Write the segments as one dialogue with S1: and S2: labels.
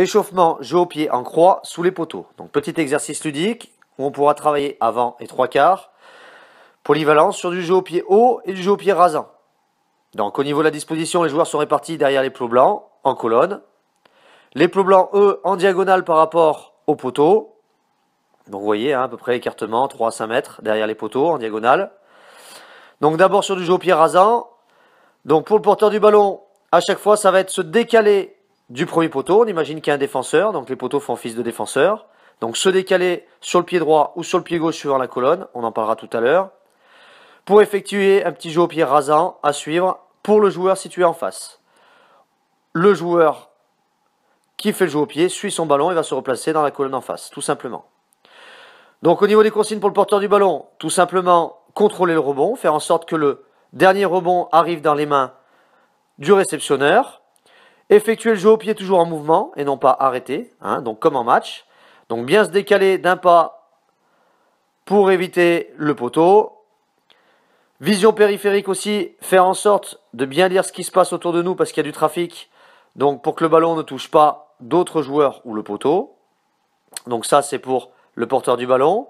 S1: Échauffement jeu au pied en croix sous les poteaux. Donc petit exercice ludique où on pourra travailler avant et trois quarts. Polyvalence sur du jeu au pied haut et du jeu au pied rasant. Donc au niveau de la disposition, les joueurs sont répartis derrière les plots blancs en colonne. Les plots blancs, eux, en diagonale par rapport aux poteaux. Donc vous voyez, hein, à peu près écartement, 3 à 5 mètres derrière les poteaux en diagonale. Donc d'abord sur du jeu au pied rasant. Donc pour le porteur du ballon, à chaque fois, ça va être se décaler du premier poteau. On imagine qu'il y a un défenseur, donc les poteaux font fils de défenseur. Donc se décaler sur le pied droit ou sur le pied gauche suivant la colonne, on en parlera tout à l'heure, pour effectuer un petit jeu au pied rasant à suivre pour le joueur situé en face. Le joueur qui fait le jeu au pied suit son ballon et va se replacer dans la colonne en face, tout simplement. Donc au niveau des consignes pour le porteur du ballon, tout simplement contrôler le rebond, faire en sorte que le dernier rebond arrive dans les mains du réceptionneur, Effectuer le jeu au pied toujours en mouvement et non pas arrêté, hein, donc comme en match. Donc bien se décaler d'un pas pour éviter le poteau. Vision périphérique aussi, faire en sorte de bien lire ce qui se passe autour de nous parce qu'il y a du trafic. Donc pour que le ballon ne touche pas d'autres joueurs ou le poteau. Donc ça c'est pour le porteur du ballon.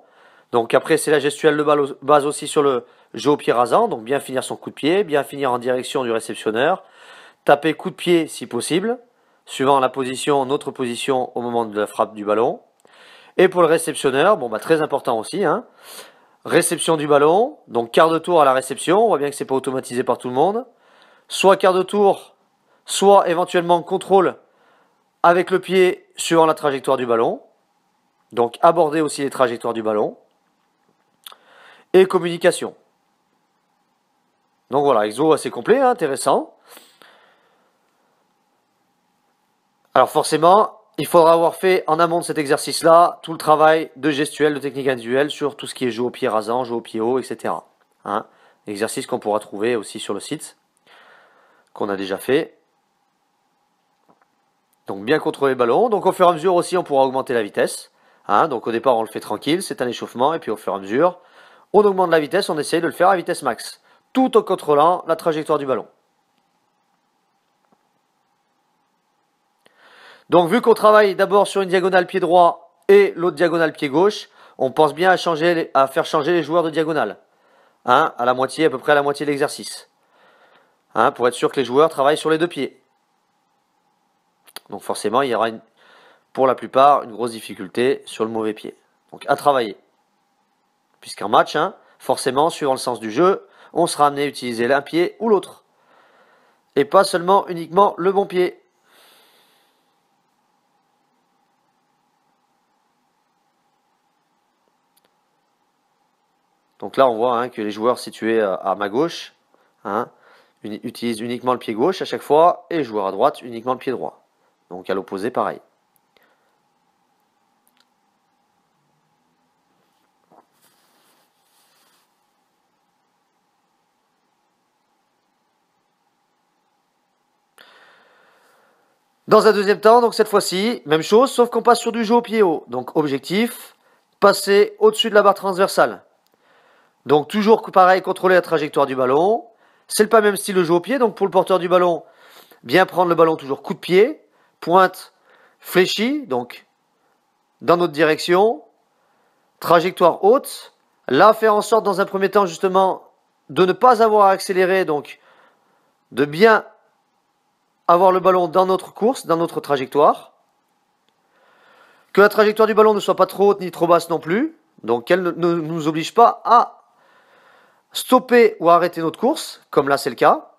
S1: Donc après c'est la gestuelle de base aussi sur le jeu au pied rasant. Donc bien finir son coup de pied, bien finir en direction du réceptionneur taper coup de pied si possible, suivant la position, notre position au moment de la frappe du ballon. Et pour le réceptionneur, bon bah très important aussi, hein. réception du ballon, donc quart de tour à la réception, on voit bien que ce n'est pas automatisé par tout le monde, soit quart de tour, soit éventuellement contrôle avec le pied suivant la trajectoire du ballon, donc aborder aussi les trajectoires du ballon, et communication. Donc voilà, exo assez complet, hein, intéressant. Alors forcément, il faudra avoir fait en amont de cet exercice-là tout le travail de gestuelle, de technique individuelle sur tout ce qui est jeu au pied rasant, jeu au pied haut, etc. Hein. Exercice qu'on pourra trouver aussi sur le site, qu'on a déjà fait. Donc bien contrôler le ballon. Donc au fur et à mesure aussi, on pourra augmenter la vitesse. Hein. donc au départ, on le fait tranquille, c'est un échauffement, et puis au fur et à mesure, on augmente la vitesse, on essaye de le faire à vitesse max, tout en contrôlant la trajectoire du ballon. Donc vu qu'on travaille d'abord sur une diagonale pied droit et l'autre diagonale pied gauche, on pense bien à, à faire changer les joueurs de diagonale. Hein, à la moitié, à peu près à la moitié de l'exercice. Hein, pour être sûr que les joueurs travaillent sur les deux pieds. Donc forcément, il y aura pour la plupart une grosse difficulté sur le mauvais pied. Donc à travailler. Puisqu'en match, hein, forcément, suivant le sens du jeu, on sera amené à utiliser l'un pied ou l'autre. Et pas seulement uniquement le bon pied. Donc là, on voit hein, que les joueurs situés euh, à ma gauche hein, utilisent uniquement le pied gauche à chaque fois et les joueurs à droite uniquement le pied droit. Donc à l'opposé, pareil. Dans un deuxième temps, donc cette fois-ci, même chose, sauf qu'on passe sur du jeu au pied haut. Donc objectif, passer au-dessus de la barre transversale. Donc toujours pareil, contrôler la trajectoire du ballon. C'est pas même style de jeu au pied, donc pour le porteur du ballon, bien prendre le ballon toujours coup de pied, pointe fléchie, donc dans notre direction, trajectoire haute. Là, faire en sorte dans un premier temps justement de ne pas avoir à accélérer, donc de bien avoir le ballon dans notre course, dans notre trajectoire. Que la trajectoire du ballon ne soit pas trop haute ni trop basse non plus, donc qu'elle ne nous oblige pas à stopper ou arrêter notre course, comme là c'est le cas.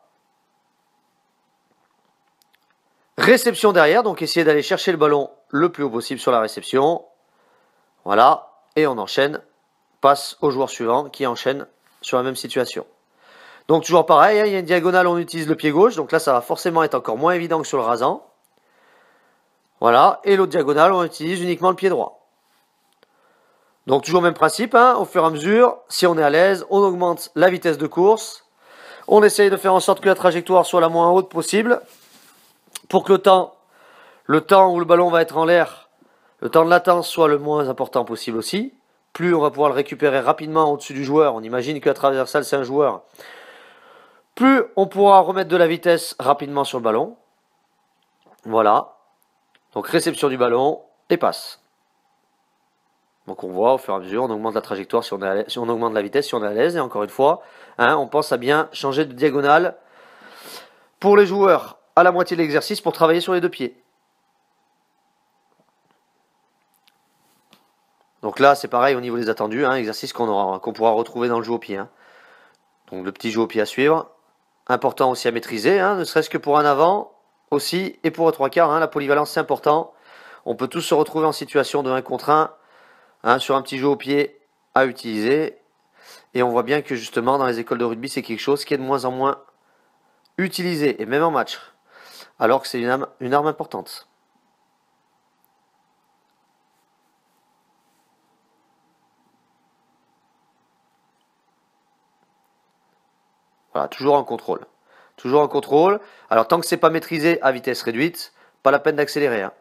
S1: Réception derrière, donc essayer d'aller chercher le ballon le plus haut possible sur la réception. Voilà, et on enchaîne, passe au joueur suivant qui enchaîne sur la même situation. Donc toujours pareil, hein, il y a une diagonale, on utilise le pied gauche, donc là ça va forcément être encore moins évident que sur le rasant. Voilà, et l'autre diagonale, on utilise uniquement le pied droit. Donc toujours même principe, hein, au fur et à mesure, si on est à l'aise, on augmente la vitesse de course. On essaye de faire en sorte que la trajectoire soit la moins haute possible pour que le temps, le temps où le ballon va être en l'air, le temps de latence soit le moins important possible aussi. Plus on va pouvoir le récupérer rapidement au-dessus du joueur, on imagine que la traversale c'est un joueur, plus on pourra remettre de la vitesse rapidement sur le ballon. Voilà. Donc réception du ballon et passe. Donc on voit au fur et à mesure, on augmente la trajectoire si on, on augmente la vitesse, si on est à l'aise. Et encore une fois, hein, on pense à bien changer de diagonale pour les joueurs à la moitié de l'exercice pour travailler sur les deux pieds. Donc là, c'est pareil au niveau des attendus, hein, exercice qu'on pourra retrouver dans le jeu au pied. Hein. Donc le petit jeu au pied à suivre, important aussi à maîtriser, ne serait-ce que pour un avant aussi et pour un trois quarts. la polyvalence, c'est important. On peut tous se retrouver en situation de 1 contre 1 Hein, sur un petit jeu au pied à utiliser. Et on voit bien que justement dans les écoles de rugby, c'est quelque chose qui est de moins en moins utilisé, et même en match, alors que c'est une arme, importante. Voilà, toujours en contrôle. Toujours en contrôle. Alors tant que c'est pas maîtrisé à vitesse réduite, pas la peine d'accélérer. Hein.